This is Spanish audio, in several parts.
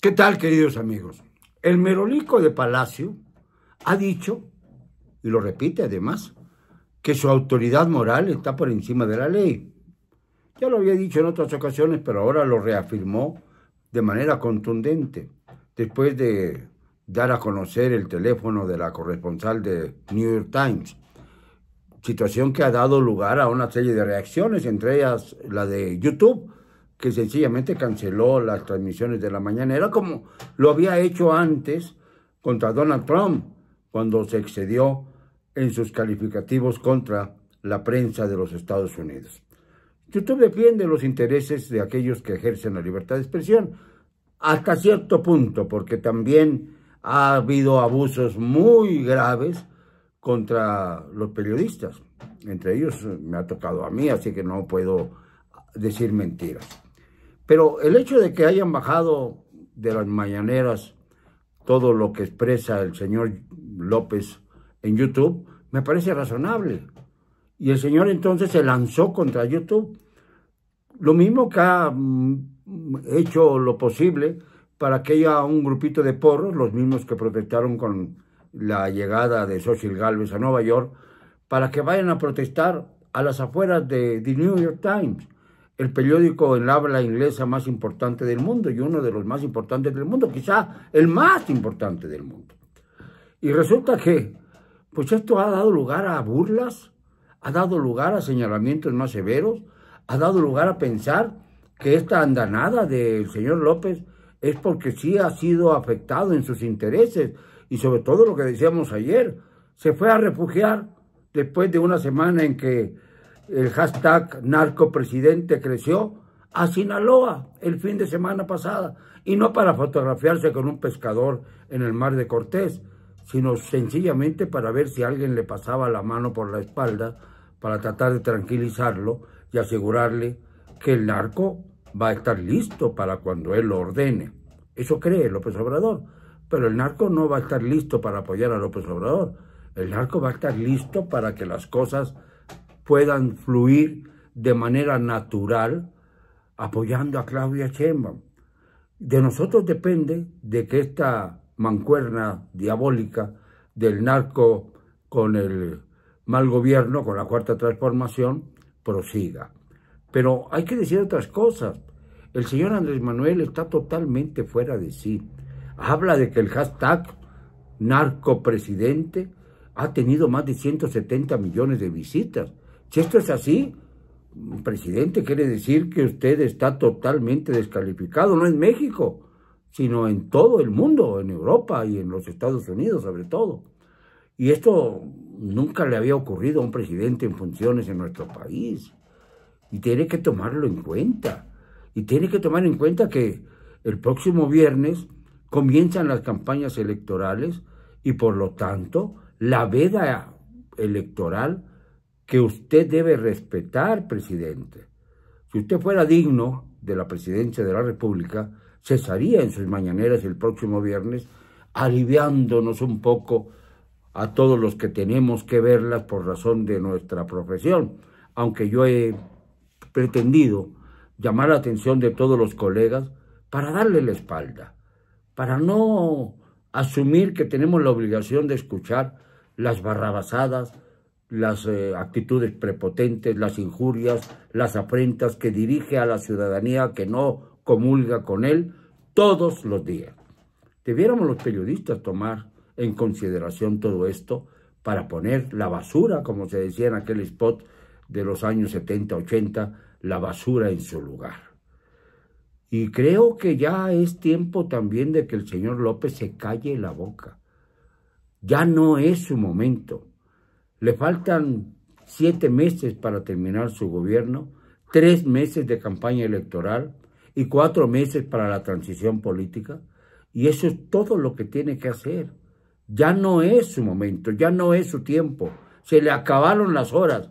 ¿Qué tal, queridos amigos? El merolico de Palacio ha dicho, y lo repite además, que su autoridad moral está por encima de la ley. Ya lo había dicho en otras ocasiones, pero ahora lo reafirmó de manera contundente, después de dar a conocer el teléfono de la corresponsal de New York Times, situación que ha dado lugar a una serie de reacciones, entre ellas la de YouTube, que sencillamente canceló las transmisiones de la mañana. Era como lo había hecho antes contra Donald Trump, cuando se excedió en sus calificativos contra la prensa de los Estados Unidos. YouTube defiende los intereses de aquellos que ejercen la libertad de expresión hasta cierto punto, porque también ha habido abusos muy graves contra los periodistas. Entre ellos me ha tocado a mí, así que no puedo decir mentiras. Pero el hecho de que hayan bajado de las mañaneras todo lo que expresa el señor López en YouTube, me parece razonable. Y el señor entonces se lanzó contra YouTube. Lo mismo que ha mm, hecho lo posible para que haya un grupito de porros, los mismos que protestaron con la llegada de Social Galvez a Nueva York, para que vayan a protestar a las afueras de The New York Times el periódico en habla inglesa más importante del mundo y uno de los más importantes del mundo, quizá el más importante del mundo. Y resulta que, pues esto ha dado lugar a burlas, ha dado lugar a señalamientos más severos, ha dado lugar a pensar que esta andanada del señor López es porque sí ha sido afectado en sus intereses y sobre todo lo que decíamos ayer, se fue a refugiar después de una semana en que el hashtag narcopresidente creció a Sinaloa el fin de semana pasada, y no para fotografiarse con un pescador en el mar de Cortés, sino sencillamente para ver si alguien le pasaba la mano por la espalda para tratar de tranquilizarlo y asegurarle que el narco va a estar listo para cuando él lo ordene. Eso cree López Obrador, pero el narco no va a estar listo para apoyar a López Obrador. El narco va a estar listo para que las cosas puedan fluir de manera natural apoyando a Claudia Sheinbaum. De nosotros depende de que esta mancuerna diabólica del narco con el mal gobierno, con la cuarta transformación, prosiga. Pero hay que decir otras cosas. El señor Andrés Manuel está totalmente fuera de sí. Habla de que el hashtag narcopresidente ha tenido más de 170 millones de visitas. Si esto es así, presidente, quiere decir que usted está totalmente descalificado, no en México, sino en todo el mundo, en Europa y en los Estados Unidos sobre todo. Y esto nunca le había ocurrido a un presidente en funciones en nuestro país. Y tiene que tomarlo en cuenta. Y tiene que tomar en cuenta que el próximo viernes comienzan las campañas electorales y por lo tanto la veda electoral que usted debe respetar, presidente. Si usted fuera digno de la presidencia de la República, cesaría en sus mañaneras el próximo viernes, aliviándonos un poco a todos los que tenemos que verlas por razón de nuestra profesión, aunque yo he pretendido llamar la atención de todos los colegas para darle la espalda, para no asumir que tenemos la obligación de escuchar las barrabasadas, las eh, actitudes prepotentes, las injurias, las afrentas que dirige a la ciudadanía que no comulga con él todos los días. Debiéramos los periodistas tomar en consideración todo esto para poner la basura, como se decía en aquel spot de los años 70-80, la basura en su lugar. Y creo que ya es tiempo también de que el señor López se calle la boca. Ya no es su momento le faltan siete meses para terminar su gobierno, tres meses de campaña electoral y cuatro meses para la transición política. Y eso es todo lo que tiene que hacer. Ya no es su momento, ya no es su tiempo. Se le acabaron las horas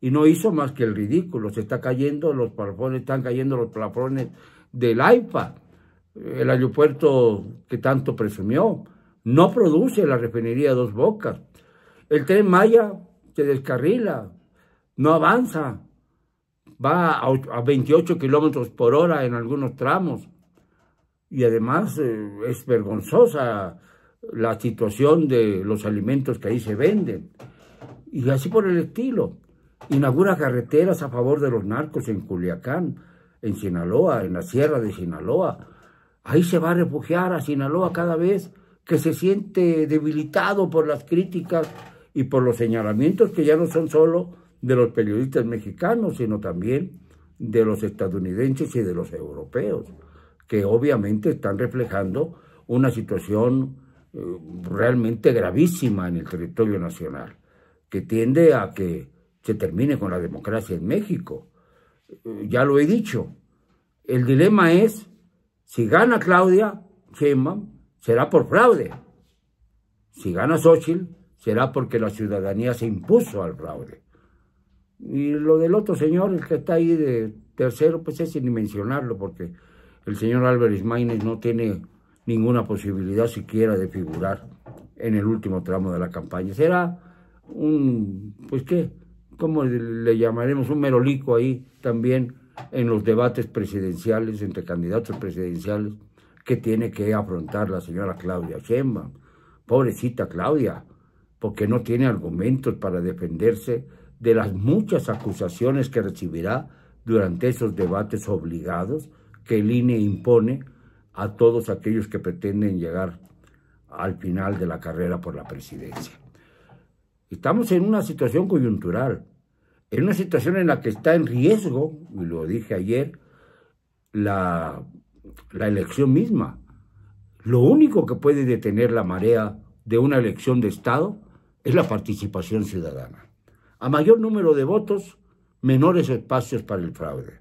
y no hizo más que el ridículo. Se está cayendo los plafones, están cayendo los plafones del AIPA, el aeropuerto que tanto presumió. No produce la refinería Dos Bocas. El tren Maya se descarrila, no avanza, va a, 28 kilómetros por hora en algunos tramos. Y además eh, es vergonzosa la situación de los alimentos que ahí se venden. Y así por el estilo. Inaugura carreteras a favor de los narcos en Culiacán, en Sinaloa, en la sierra de Sinaloa. Ahí se va a refugiar a Sinaloa cada vez que se siente debilitado por las críticas y por los señalamientos que ya no son solo de los periodistas mexicanos, sino también de los estadounidenses y de los europeos, que obviamente están reflejando una situación eh, realmente gravísima en el territorio nacional, que tiende a que se termine con la democracia en México. Eh, ya lo he dicho, el dilema es, si gana Claudia Sheinbaum, será por fraude. Si gana Xochitl, será porque la ciudadanía se impuso al fraude. Y lo del otro señor, el que está ahí de tercero, pues es sin mencionarlo, porque el señor Álvarez Maínez no tiene ninguna posibilidad siquiera de figurar en el último tramo de la campaña. Será un, pues qué, ¿cómo le llamaremos? Un merolico ahí también en los debates presidenciales, entre candidatos presidenciales, que tiene que afrontar la señora Claudia Sheinbaum. Pobrecita Claudia, porque no tiene argumentos para defenderse de las muchas acusaciones que recibirá durante esos debates obligados que el INE impone a todos aquellos que pretenden llegar al final de la carrera por la presidencia. Estamos en una situación coyuntural, en una situación en la que está en riesgo, y lo dije ayer, la, la elección misma. Lo único que puede detener la marea de una elección de Estado es la participación ciudadana. A mayor número de votos, menores espacios para el fraude.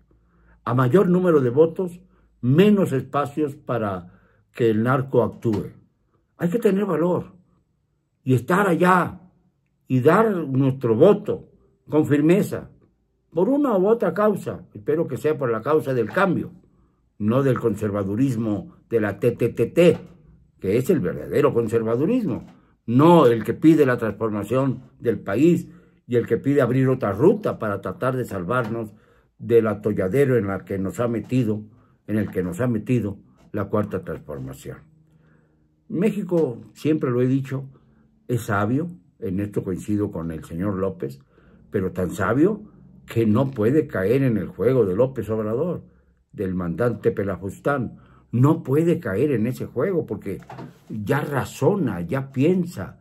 A mayor número de votos, menos espacios para que el narco actúe. Hay que tener valor y estar allá y dar nuestro voto con firmeza por una u otra causa. Espero que sea por la causa del cambio, no del conservadurismo de la TTTT, que es el verdadero conservadurismo no el que pide la transformación del país y el que pide abrir otra ruta para tratar de salvarnos del atolladero en que nos ha metido, en el que nos ha metido la cuarta transformación. México, siempre lo he dicho, es sabio, en esto coincido con el señor López, pero tan sabio que no puede caer en el juego de López Obrador, del mandante Pelajustán, no puede caer en ese juego porque ya razona, ya piensa,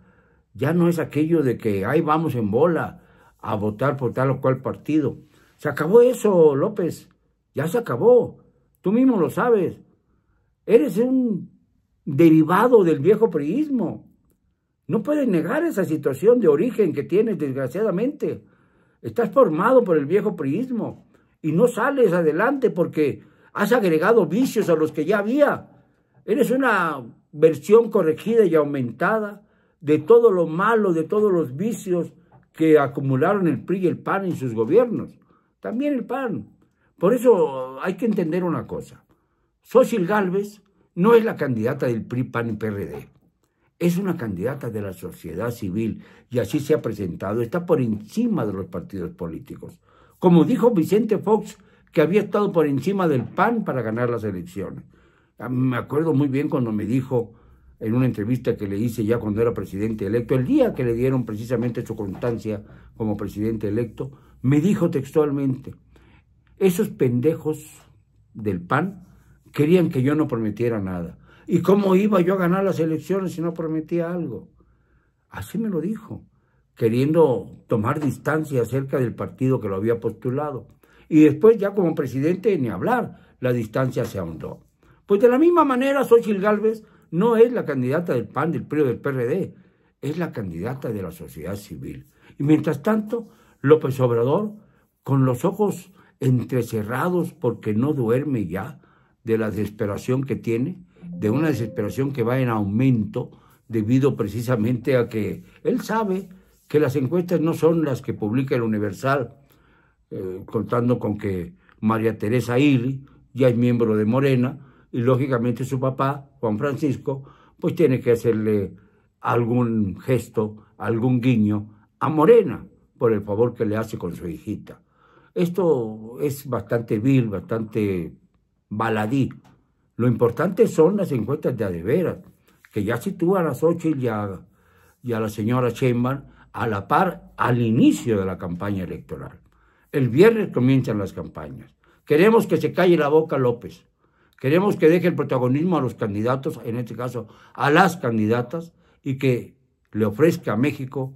ya no es aquello de que ahí vamos en bola a votar por tal o cual partido. Se acabó eso, López, ya se acabó, tú mismo lo sabes. Eres un derivado del viejo priismo. No puedes negar esa situación de origen que tienes, desgraciadamente. Estás formado por el viejo priismo y no sales adelante porque Has agregado vicios a los que ya había. Eres una versión corregida y aumentada de todo lo malo, de todos los vicios que acumularon el PRI y el PAN en sus gobiernos. También el PAN. Por eso hay que entender una cosa. Xochitl Gálvez no es la candidata del PRI, PAN y PRD. Es una candidata de la sociedad civil y así se ha presentado. Está por encima de los partidos políticos. Como dijo Vicente Fox que había estado por encima del PAN para ganar las elecciones. Ah, me acuerdo muy bien cuando me dijo en una entrevista que le hice ya cuando era presidente electo, el día que le dieron precisamente su constancia como presidente electo, me dijo textualmente, esos pendejos del PAN querían que yo no prometiera nada. ¿Y cómo iba yo a ganar las elecciones si no prometía algo? Así me lo dijo, queriendo tomar distancia acerca del partido que lo había postulado y después ya como presidente ni hablar, la distancia se ahondó. Pues de la misma manera, Xochitl Gálvez no es la candidata del PAN, del PRI del PRD, es la candidata de la sociedad civil. Y mientras tanto, López Obrador, con los ojos entrecerrados porque no duerme ya de la desesperación que tiene, de una desesperación que va en aumento debido precisamente a que él sabe que las encuestas no son las que publica el Universal, eh, contando con que María Teresa Iri ya es miembro de Morena y lógicamente su papá, Juan Francisco, pues tiene que hacerle algún gesto, algún guiño a Morena por el favor que le hace con su hijita. Esto es bastante vil, bastante baladí. Lo importante son las encuestas de adeveras, que ya sitúan a las y y a la señora Sheinbaum a la par al inicio de la campaña electoral el viernes comienzan las campañas. Queremos que se calle la boca López. Queremos que deje el protagonismo a los candidatos, en este caso a las candidatas, y que le ofrezca a México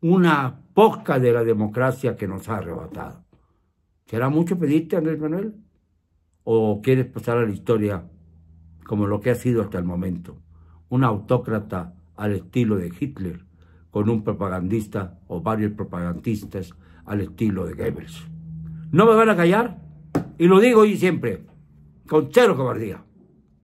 una poca de la democracia que nos ha arrebatado. ¿Será mucho pedirte, Andrés Manuel? ¿O quieres pasar a la historia como lo que ha sido hasta el momento? Un autócrata al estilo de Hitler, con un propagandista o varios propagandistas al estilo de Goebbels. No me van a callar y lo digo hoy siempre, con cero cobardía.